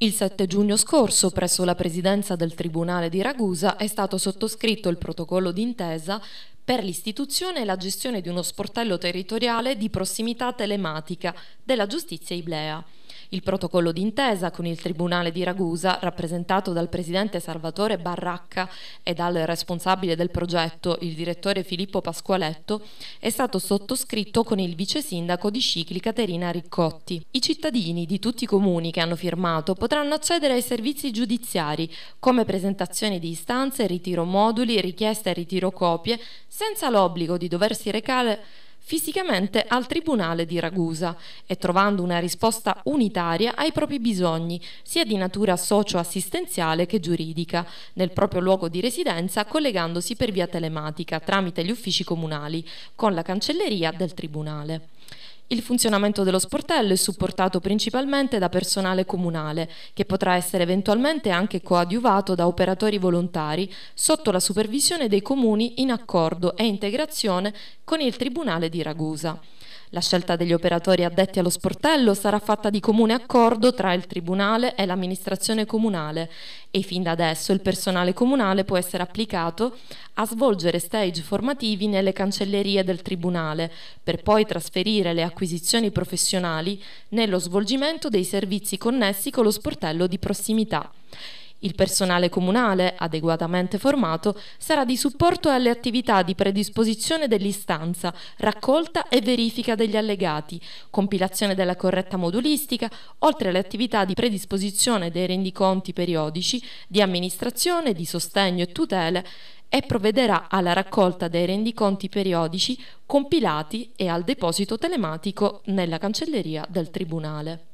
Il 7 giugno scorso, presso la presidenza del Tribunale di Ragusa, è stato sottoscritto il protocollo d'intesa per l'istituzione e la gestione di uno sportello territoriale di prossimità telematica della giustizia Iblea. Il protocollo d'intesa con il Tribunale di Ragusa, rappresentato dal presidente Salvatore Barracca e dal responsabile del progetto, il direttore Filippo Pasqualetto, è stato sottoscritto con il vice sindaco di Scicli Caterina Riccotti. I cittadini di tutti i comuni che hanno firmato potranno accedere ai servizi giudiziari, come presentazione di istanze, ritiro moduli, richieste e ritiro copie, senza l'obbligo di doversi recare fisicamente al Tribunale di Ragusa e trovando una risposta unitaria ai propri bisogni, sia di natura socio-assistenziale che giuridica, nel proprio luogo di residenza collegandosi per via telematica tramite gli uffici comunali con la cancelleria del Tribunale. Il funzionamento dello sportello è supportato principalmente da personale comunale, che potrà essere eventualmente anche coadiuvato da operatori volontari sotto la supervisione dei comuni in accordo e integrazione con il Tribunale di Ragusa. La scelta degli operatori addetti allo sportello sarà fatta di comune accordo tra il Tribunale e l'amministrazione comunale e fin da adesso il personale comunale può essere applicato a svolgere stage formativi nelle cancellerie del Tribunale per poi trasferire le acquisizioni professionali nello svolgimento dei servizi connessi con lo sportello di prossimità. Il personale comunale, adeguatamente formato, sarà di supporto alle attività di predisposizione dell'istanza, raccolta e verifica degli allegati, compilazione della corretta modulistica, oltre alle attività di predisposizione dei rendiconti periodici, di amministrazione, di sostegno e tutele e provvederà alla raccolta dei rendiconti periodici compilati e al deposito telematico nella cancelleria del Tribunale.